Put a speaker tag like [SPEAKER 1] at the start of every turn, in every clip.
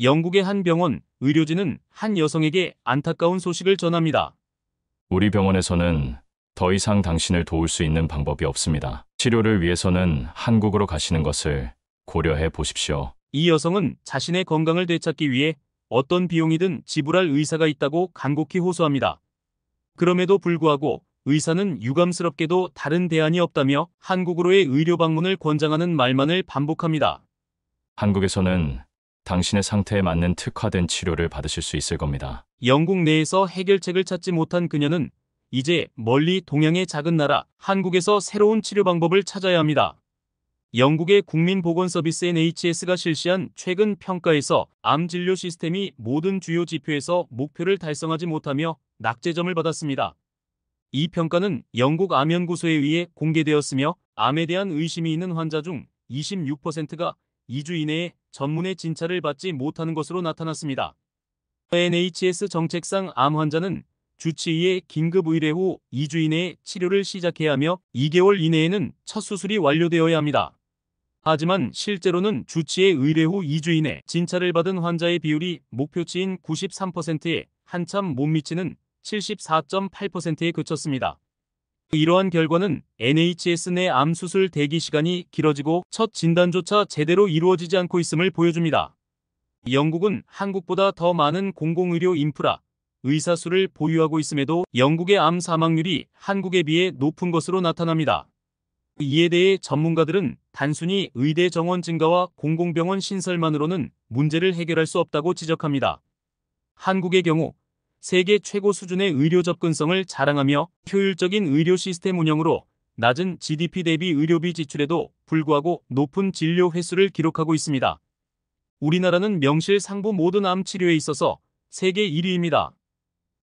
[SPEAKER 1] 영국의 한 병원 의료진은 한 여성에게 안타까운 소식을 전합니다. 우리 병원에서는 더 이상 당신을 도울 수 있는 방법이 없습니다. 치료를 위해서는 한국으로 가시는 것을 고려해 보십시오. 이 여성은 자신의 건강을 되찾기 위해 어떤 비용이든 지불할 의사가 있다고 간곡히 호소합니다. 그럼에도 불구하고 의사는 유감스럽게도 다른 대안이 없다며 한국으로의 의료 방문을 권장하는 말만을 반복합니다. 한국에서는 당신의 상태에 맞는 특화된 치료를 받으실 수 있을 겁니다. 영국 내에서 해결책을 찾지 못한 그녀는 이제 멀리 동양의 작은 나라 한국에서 새로운 치료 방법을 찾아야 합니다. 영국의 국민보건서비스 NHS가 실시한 최근 평가에서 암 진료 시스템이 모든 주요 지표에서 목표를 달성하지 못하며 낙제점을 받았습니다. 이 평가는 영국 암연구소에 의해 공개되었으며 암에 대한 의심이 있는 환자 중 26%가 2주 이내에 전문의 진찰을 받지 못하는 것으로 나타났습니다. NHS 정책상 암 환자는 주치의의 긴급 의뢰 후 2주 이내에 치료를 시작해야 하며 2개월 이내에는 첫 수술이 완료되어야 합니다. 하지만 실제로는 주치의 의뢰 후 2주 이내 진찰을 받은 환자의 비율이 목표치인 93%에 한참 못 미치는 74.8%에 그쳤습니다. 이러한 결과는 NHS 내 암수술 대기 시간이 길어지고 첫 진단조차 제대로 이루어지지 않고 있음을 보여줍니다. 영국은 한국보다 더 많은 공공의료 인프라, 의사수를 보유하고 있음에도 영국의 암 사망률이 한국에 비해 높은 것으로 나타납니다. 이에 대해 전문가들은 단순히 의대 정원 증가와 공공병원 신설만으로는 문제를 해결할 수 없다고 지적합니다. 한국의 경우 세계 최고 수준의 의료 접근성을 자랑하며 효율적인 의료 시스템 운영으로 낮은 GDP 대비 의료비 지출에도 불구하고 높은 진료 횟수를 기록하고 있습니다. 우리나라는 명실상부 모든 암 치료에 있어서 세계 1위입니다.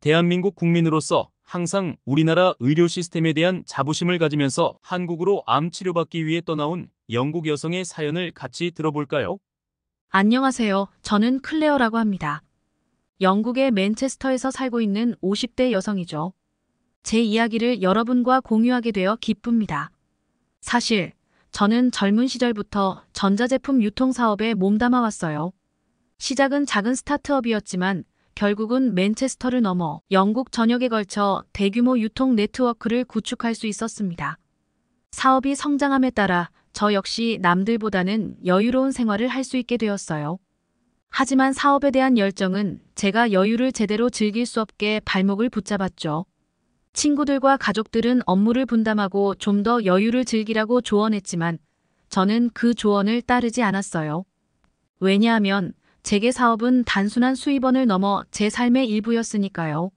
[SPEAKER 1] 대한민국 국민으로서 항상 우리나라 의료 시스템에 대한 자부심을 가지면서 한국으로 암 치료받기 위해 떠나온 영국 여성의 사연을 같이 들어볼까요?
[SPEAKER 2] 안녕하세요. 저는 클레어라고 합니다. 영국의 맨체스터에서 살고 있는 50대 여성이죠. 제 이야기를 여러분과 공유하게 되어 기쁩니다. 사실 저는 젊은 시절부터 전자제품 유통사업에 몸담아 왔어요. 시작은 작은 스타트업이었지만 결국은 맨체스터를 넘어 영국 전역에 걸쳐 대규모 유통 네트워크를 구축할 수 있었습니다. 사업이 성장함에 따라 저 역시 남들보다는 여유로운 생활을 할 수 있게 되었어요. 하지만 사업에 대한 열정은 제가 여유를 제대로 즐길 수 없게 발목을 붙잡았죠. 친구들과 가족들은 업무를 분담하고 좀 더 여유를 즐기라고 조언했지만 저는 그 조언을 따르지 않았어요. 왜냐하면 제게 사업은 단순한 수입원을 넘어 제 삶의 일부였으니까요.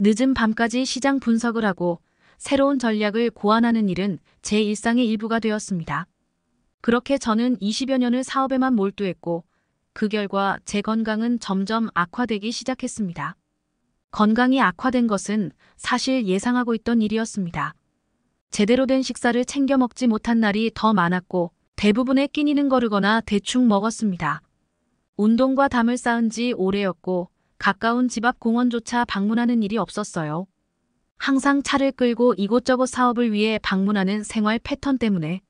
[SPEAKER 2] 늦은 밤까지 시장 분석을 하고 새로운 전략을 고안하는 일은 제 일상의 일부가 되었습니다. 그렇게 저는 20여 년을 사업에만 몰두했고 그 결과 제 건강은 점점 악화되기 시작했습니다. 건강이 악화된 것은 사실 예상하고 있던 일이었습니다. 제대로 된 식사를 챙겨 먹지 못한 날이 더 많았고 대부분의 끼니는 거르거나 대충 먹었습니다. 운동과 담을 쌓은 지 오래였고 가까운 집 앞 공원조차 방문하는 일이 없었어요. 항상 차를 끌고 이곳저곳 사업을 위해 방문하는 생활 패턴 때문에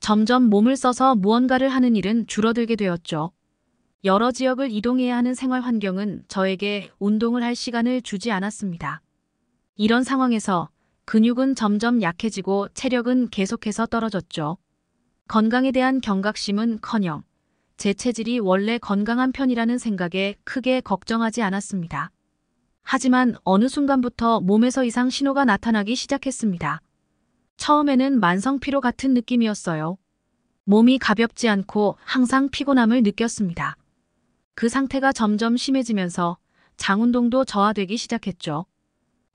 [SPEAKER 2] 점점 몸을 써서 무언가를 하는 일은 줄어들게 되었죠. 여러 지역을 이동해야 하는 생활 환경은 저에게 운동을 할 시간을 주지 않았습니다. 이런 상황에서 근육은 점점 약해지고 체력은 계속해서 떨어졌죠. 건강에 대한 경각심은 커녕 제 체질이 원래 건강한 편이라는 생각에 크게 걱정하지 않았습니다. 하지만 어느 순간부터 몸에서 이상 신호가 나타나기 시작했습니다. 처음에는 만성 피로 같은 느낌이었어요. 몸이 가볍지 않고 항상 피곤함을 느꼈습니다. 그 상태가 점점 심해지면서 장운동도 저하되기 시작했죠.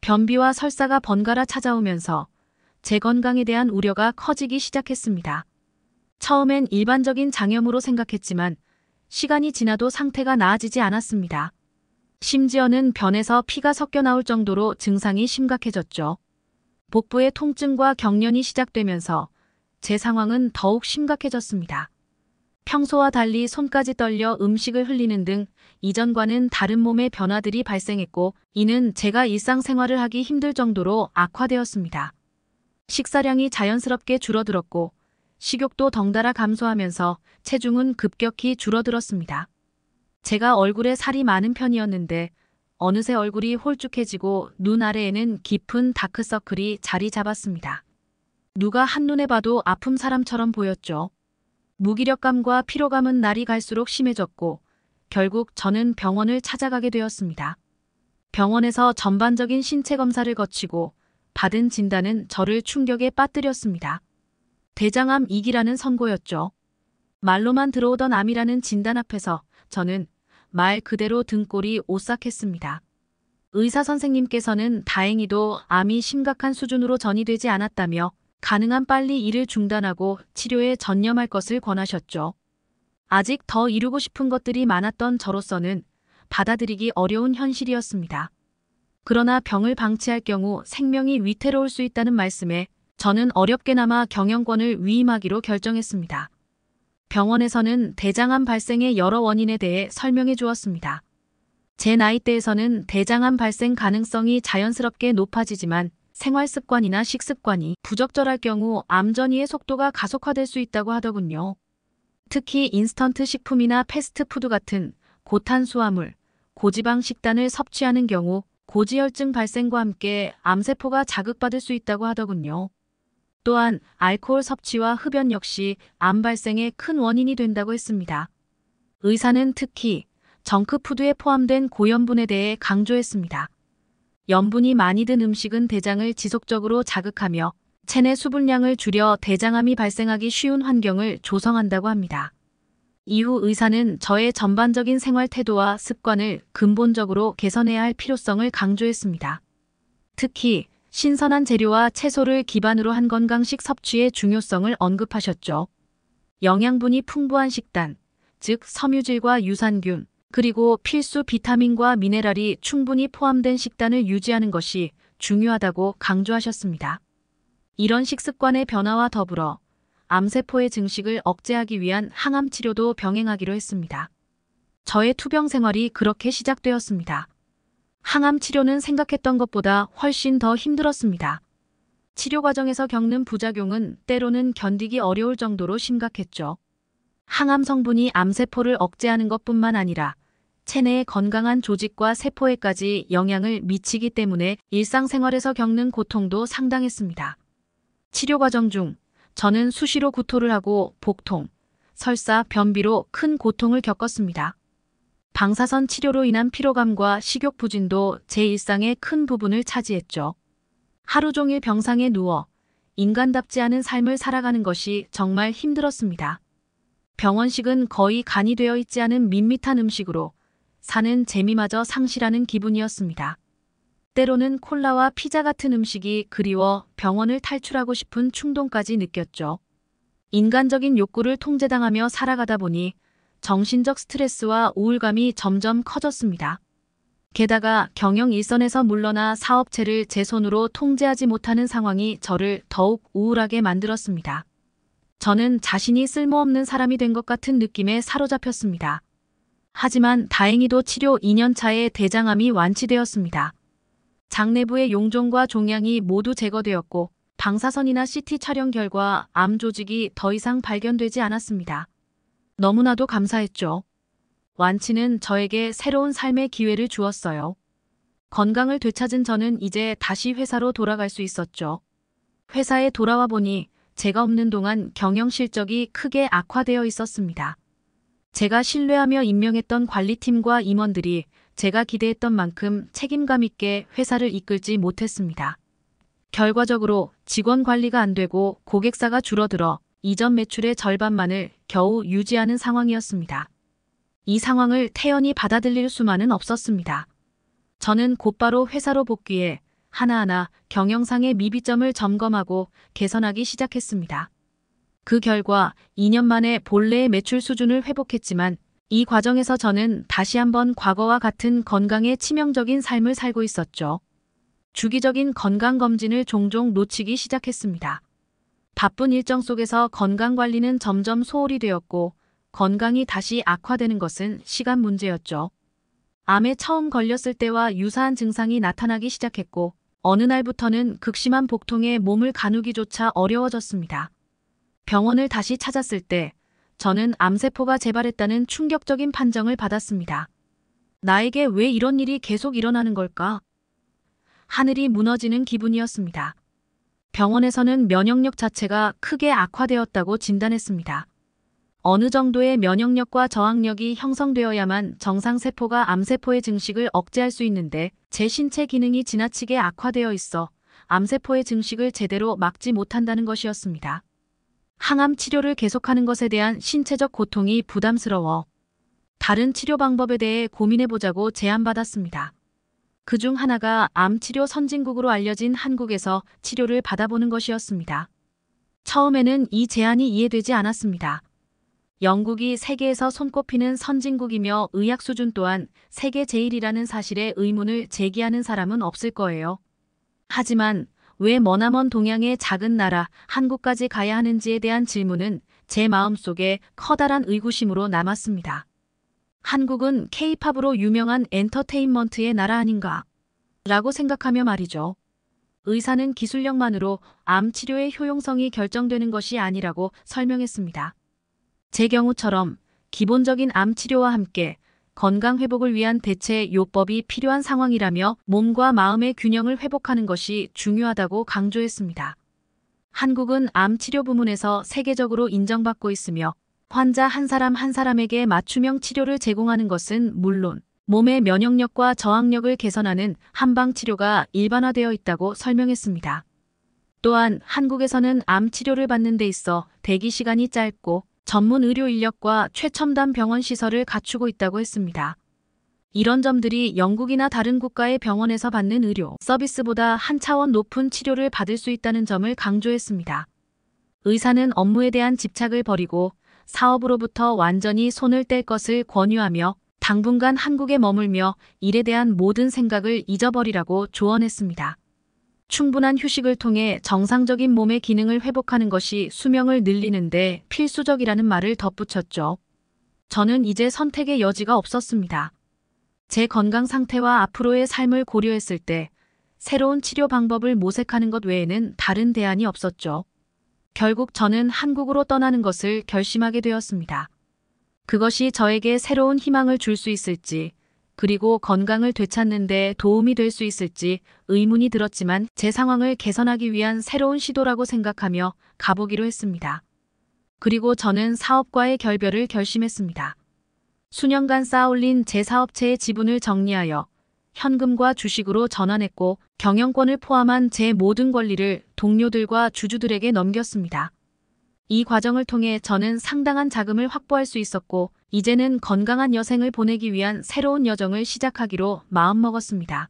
[SPEAKER 2] 변비와 설사가 번갈아 찾아오면서 제 건강에 대한 우려가 커지기 시작했습니다. 처음엔 일반적인 장염으로 생각했지만 시간이 지나도 상태가 나아지지 않았습니다. 심지어는 변에서 피가 섞여 나올 정도로 증상이 심각해졌죠. 복부의 통증과 경련이 시작되면서 제 상황은 더욱 심각해졌습니다. 평소와 달리 손까지 떨려 음식을 흘리는 등 이전과는 다른 몸의 변화들이 발생했고 이는 제가 일상생활을 하기 힘들 정도로 악화되었습니다. 식사량이 자연스럽게 줄어들었고 식욕도 덩달아 감소하면서 체중은 급격히 줄어들었습니다. 제가 얼굴에 살이 많은 편이었는데 어느새 얼굴이 홀쭉해지고 눈 아래에는 깊은 다크서클이 자리 잡았습니다. 누가 한눈에 봐도 아픈 사람처럼 보였죠. 무기력감과 피로감은 날이 갈수록 심해졌고 결국 저는 병원을 찾아가게 되었습니다. 병원에서 전반적인 신체 검사를 거치고 받은 진단은 저를 충격에 빠뜨렸습니다. 대장암 2기라는 선고였죠. 말로만 들어오던 암이라는 진단 앞에서 저는 말 그대로 등골이 오싹했습니다. 의사 선생님께서는 다행히도 암이 심각한 수준으로 전이되지 않았다며 가능한 빨리 일을 중단하고 치료에 전념할 것을 권하셨죠. 아직 더 이루고 싶은 것들이 많았던 저로서는 받아들이기 어려운 현실이었습니다. 그러나 병을 방치할 경우 생명이 위태로울 수 있다는 말씀에 저는 어렵게나마 경영권을 위임하기로 결정했습니다. 병원에서는 대장암 발생의 여러 원인에 대해 설명해 주었습니다. 제 나이대에서는 대장암 발생 가능성이 자연스럽게 높아지지만 생활습관이나 식습관이 부적절할 경우 암전이의 속도가 가속화될 수 있다고 하더군요. 특히 인스턴트 식품이나 패스트푸드 같은 고탄수화물, 고지방 식단을 섭취하는 경우 고지혈증 발생과 함께 암세포가 자극받을 수 있다고 하더군요. 또한 알코올 섭취와 흡연 역시 암 발생의 큰 원인이 된다고 했습니다. 의사는 특히 정크푸드에 포함된 고염분에 대해 강조했습니다. 염분이 많이 든 음식은 대장을 지속적으로 자극하며 체내 수분량을 줄여 대장암이 발생하기 쉬운 환경을 조성한다고 합니다. 이후 의사는 저의 전반적인 생활 태도와 습관을 근본적으로 개선해야 할 필요성을 강조했습니다. 특히 신선한 재료와 채소를 기반으로 한 건강식 섭취의 중요성을 언급하셨죠. 영양분이 풍부한 식단, 즉 섬유질과 유산균, 그리고 필수 비타민과 미네랄이 충분히 포함된 식단을 유지하는 것이 중요하다고 강조하셨습니다. 이런 식습관의 변화와 더불어 암세포의 증식을 억제하기 위한 항암 치료도 병행하기로 했습니다. 저의 투병 생활이 그렇게 시작되었습니다. 항암 치료는 생각했던 것보다 훨씬 더 힘들었습니다. 치료 과정에서 겪는 부작용은 때로는 견디기 어려울 정도로 심각했죠. 항암 성분이 암세포를 억제하는 것뿐만 아니라 체내의 건강한 조직과 세포에까지 영향을 미치기 때문에 일상생활에서 겪는 고통도 상당했습니다. 치료 과정 중 저는 수시로 구토를 하고 복통, 설사, 변비로 큰 고통을 겪었습니다. 방사선 치료로 인한 피로감과 식욕 부진도 제 일상의 큰 부분을 차지했죠. 하루 종일 병상에 누워 인간답지 않은 삶을 살아가는 것이 정말 힘들었습니다. 병원식은 거의 간이 되어 있지 않은 밋밋한 음식으로 사는 재미마저 상실하는 기분이었습니다. 때로는 콜라와 피자 같은 음식이 그리워 병원을 탈출하고 싶은 충동까지 느꼈죠. 인간적인 욕구를 통제당하며 살아가다 보니 정신적 스트레스와 우울감이 점점 커졌습니다. 게다가 경영 일선에서 물러나 사업체를 제 손으로 통제하지 못하는 상황이 저를 더욱 우울하게 만들었습니다. 저는 자신이 쓸모없는 사람이 된 것 같은 느낌에 사로잡혔습니다. 하지만 다행히도 치료 2년차에 대장암이 완치되었습니다. 장내부의 용종과 종양이 모두 제거되었고 방사선이나 CT 촬영 결과 암 조직이 더 이상 발견되지 않았습니다. 너무나도 감사했죠. 완치는 저에게 새로운 삶의 기회를 주었어요. 건강을 되찾은 저는 이제 다시 회사로 돌아갈 수 있었죠. 회사에 돌아와 보니 제가 없는 동안 경영 실적이 크게 악화되어 있었습니다. 제가 신뢰하며 임명했던 관리팀과 임원들이 제가 기대했던 만큼 책임감 있게 회사를 이끌지 못했습니다. 결과적으로 직원 관리가 안 되고 고객사가 줄어들어 이전 매출의 절반만을 겨우 유지하는 상황이었습니다. 이 상황을 태연히 받아들일 수만은 없었습니다. 저는 곧바로 회사로 복귀해 하나하나 경영상의 미비점을 점검하고 개선하기 시작했습니다. 그 결과 2년 만에 본래의 매출 수준을 회복했지만 이 과정에서 저는 다시 한번 과거와 같은 건강에 치명적인 삶을 살고 있었죠. 주기적인 건강검진을 종종 놓치기 시작했습니다. 바쁜 일정 속에서 건강관리는 점점 소홀히 되었고 건강이 다시 악화되는 것은 시간 문제였죠. 암에 처음 걸렸을 때와 유사한 증상이 나타나기 시작했고 어느 날부터는 극심한 복통에 몸을 가누기조차 어려워졌습니다. 병원을 다시 찾았을 때 저는 암세포가 재발했다는 충격적인 판정을 받았습니다. 나에게 왜 이런 일이 계속 일어나는 걸까? 하늘이 무너지는 기분이었습니다. 병원에서는 면역력 자체가 크게 악화되었다고 진단했습니다. 어느 정도의 면역력과 저항력이 형성되어야만 정상세포가 암세포의 증식을 억제할 수 있는데 제 신체 기능이 지나치게 악화되어 있어 암세포의 증식을 제대로 막지 못한다는 것이었습니다. 항암 치료를 계속하는 것에 대한 신체적 고통이 부담스러워 다른 치료 방법에 대해 고민해보자고 제안받았습니다. 그 중 하나가 암 치료 선진국으로 알려진 한국에서 치료를 받아보는 것이었습니다. 처음에는 이 제안이 이해되지 않았습니다. 영국이 세계에서 손꼽히는 선진국이며 의학 수준 또한 세계 제1이라는 사실에 의문을 제기하는 사람은 없을 거예요. 하지만 왜 머나먼 동양의 작은 나라 한국까지 가야 하는지에 대한 질문은 제 마음속에 커다란 의구심으로 남았습니다. 한국은 케이팝으로 유명한 엔터테인먼트의 나라 아닌가 라고 생각하며 말이죠. 의사는 기술력만으로 암 치료의 효용성이 결정되는 것이 아니라고 설명했습니다. 제 경우처럼 기본적인 암 치료와 함께 건강 회복을 위한 대체 요법이 필요한 상황이라며 몸과 마음의 균형을 회복하는 것이 중요하다고 강조했습니다. 한국은 암 치료 부문에서 세계적으로 인정받고 있으며 환자 한 사람 한 사람에게 맞춤형 치료를 제공하는 것은 물론 몸의 면역력과 저항력을 개선하는 한방 치료가 일반화되어 있다고 설명했습니다. 또한 한국에서는 암 치료를 받는 데 있어 대기 시간이 짧고 전문 의료 인력과 최첨단 병원 시설을 갖추고 있다고 했습니다. 이런 점들이 영국이나 다른 국가의 병원에서 받는 의료 서비스보다 한 차원 높은 치료를 받을 수 있다는 점을 강조했습니다. 의사는 업무에 대한 집착을 버리고 사업으로부터 완전히 손을 뗄 것을 권유하며 당분간 한국에 머물며 일에 대한 모든 생각을 잊어버리라고 조언했습니다. 충분한 휴식을 통해 정상적인 몸의 기능을 회복하는 것이 수명을 늘리는데 필수적이라는 말을 덧붙였죠. 저는 이제 선택의 여지가 없었습니다. 제 건강 상태와 앞으로의 삶을 고려했을 때 새로운 치료 방법을 모색하는 것 외에는 다른 대안이 없었죠. 결국 저는 한국으로 떠나는 것을 결심하게 되었습니다. 그것이 저에게 새로운 희망을 줄 수 있을지 그리고 건강을 되찾는 데 도움이 될 수 있을지 의문이 들었지만 제 상황을 개선하기 위한 새로운 시도라고 생각하며 가보기로 했습니다. 그리고 저는 사업과의 결별을 결심했습니다. 수년간 쌓아올린 제 사업체의 지분을 정리하여 현금과 주식으로 전환했고 경영권을 포함한 제 모든 권리를 동료들과 주주들에게 넘겼습니다. 이 과정을 통해 저는 상당한 자금을 확보할 수 있었고 이제는 건강한 여생을 보내기 위한 새로운 여정을 시작하기로 마음먹었습니다.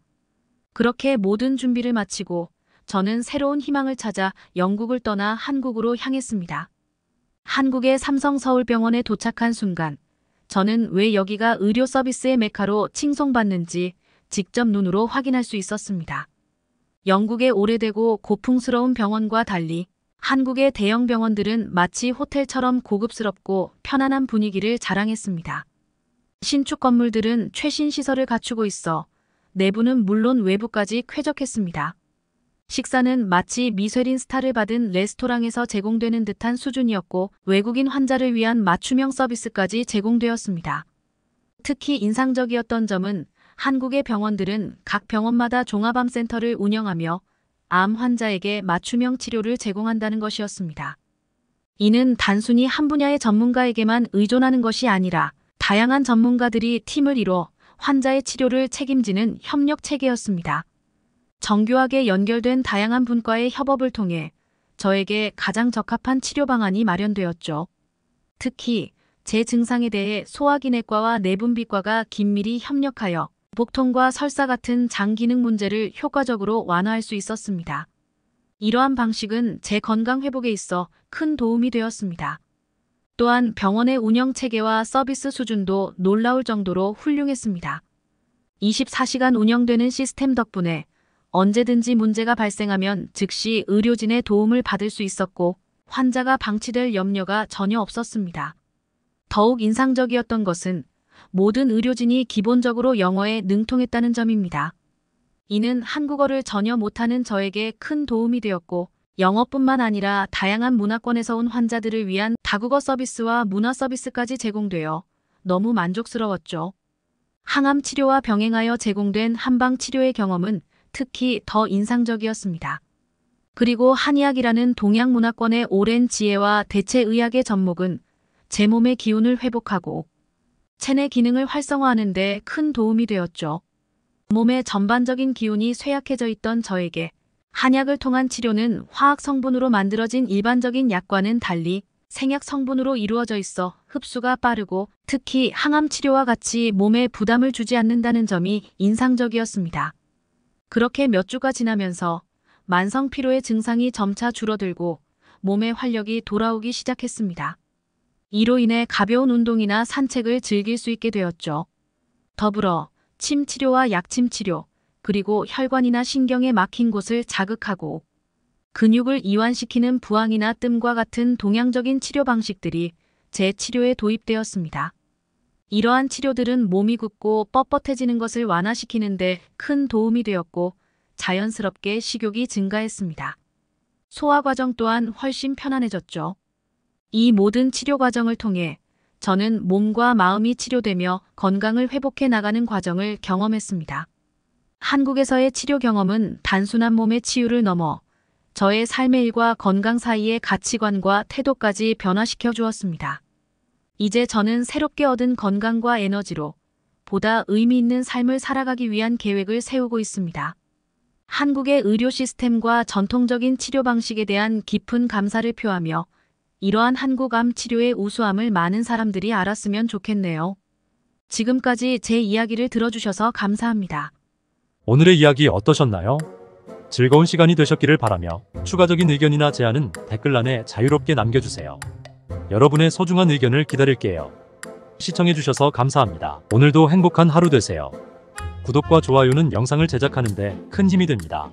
[SPEAKER 2] 그렇게 모든 준비를 마치고 저는 새로운 희망을 찾아 영국을 떠나 한국으로 향했습니다. 한국의 삼성 서울병원에 도착한 순간 저는 왜 여기가 의료 서비스의 메카로 칭송받는지 직접 눈으로 확인할 수 있었습니다. 영국의 오래되고 고풍스러운 병원과 달리 한국의 대형 병원들은 마치 호텔처럼 고급스럽고 편안한 분위기를 자랑했습니다. 신축 건물들은 최신 시설을 갖추고 있어 내부는 물론 외부까지 쾌적했습니다. 식사는 마치 미쉐린 스타를 받은 레스토랑에서 제공되는 듯한 수준이었고 외국인 환자를 위한 맞춤형 서비스까지 제공되었습니다. 특히 인상적이었던 점은 한국의 병원들은 각 병원마다 종합암센터를 운영하며 암 환자에게 맞춤형 치료를 제공한다는 것이었습니다. 이는 단순히 한 분야의 전문가에게만 의존하는 것이 아니라 다양한 전문가들이 팀을 이뤄 환자의 치료를 책임지는 협력 체계였습니다. 정교하게 연결된 다양한 분과의 협업을 통해 저에게 가장 적합한 치료 방안이 마련되었죠. 특히 제 증상에 대해 소화기내과와 내분비과가 긴밀히 협력하여 복통과 설사 같은 장기능 문제를 효과적으로 완화할 수 있었습니다. 이러한 방식은 제 건강 회복에 있어 큰 도움이 되었습니다. 또한 병원의 운영 체계와 서비스 수준도 놀라울 정도로 훌륭했습니다. 24시간 운영되는 시스템 덕분에 언제든지 문제가 발생하면 즉시 의료진의 도움을 받을 수 있었고 환자가 방치될 염려가 전혀 없었습니다. 더욱 인상적이었던 것은 모든 의료진이 기본적으로 영어에 능통했다는 점입니다. 이는 한국어를 전혀 못하는 저에게 큰 도움이 되었고 영어뿐만 아니라 다양한 문화권에서 온 환자들을 위한 다국어 서비스와 문화 서비스까지 제공되어 너무 만족스러웠죠. 항암 치료와 병행하여 제공된 한방 치료의 경험은 특히 더 인상적이었습니다. 그리고 한의학이라는 동양 문화권의 오랜 지혜와 대체 의학의 접목은 제 몸의 기운을 회복하고 체내 기능을 활성화하는 데 큰 도움이 되었죠. 몸의 전반적인 기운이 쇠약해져 있던 저에게 한약을 통한 치료는 화학 성분으로 만들어진 일반적인 약과는 달리 생약 성분으로 이루어져 있어 흡수가 빠르고 특히 항암 치료와 같이 몸에 부담을 주지 않는다는 점이 인상적이었습니다. 그렇게 몇 주가 지나면서 만성 피로의 증상이 점차 줄어들고 몸의 활력이 돌아오기 시작했습니다. 이로 인해 가벼운 운동이나 산책을 즐길 수 있게 되었죠. 더불어 침 치료와 약침 치료, 그리고 혈관이나 신경에 막힌 곳을 자극하고 근육을 이완시키는 부항이나 뜸과 같은 동양적인 치료 방식들이 제치료에 도입되었습니다. 이러한 치료들은 몸이 굳고 뻣뻣해지는 것을 완화시키는데 큰 도움이 되었고 자연스럽게 식욕이 증가했습니다. 소화 과정 또한 훨씬 편안해졌죠. 이 모든 치료 과정을 통해 저는 몸과 마음이 치료되며 건강을 회복해 나가는 과정을 경험했습니다. 한국에서의 치료 경험은 단순한 몸의 치유를 넘어 저의 삶의 일과 건강 사이의 가치관과 태도까지 변화시켜 주었습니다. 이제 저는 새롭게 얻은 건강과 에너지로 보다 의미 있는 삶을 살아가기 위한 계획을 세우고 있습니다. 한국의 의료 시스템과 전통적인 치료 방식에 대한 깊은 감사를 표하며 이러한 한고암 치료의 우수함을 많은 사람들이 알았으면 좋겠네요. 지금까지 제 이야기를 들어주셔서 감사합니다.
[SPEAKER 1] 오늘의 이야기 어떠셨나요? 즐거운 시간이 되셨기를 바라며 추가적인 의견이나 제안은 댓글란에 자유롭게 남겨주세요. 여러분의 소중한 의견을 기다릴게요. 시청해주셔서 감사합니다. 오늘도 행복한 하루 되세요. 구독과 좋아요는 영상을 제작하는 데 큰 힘이 됩니다.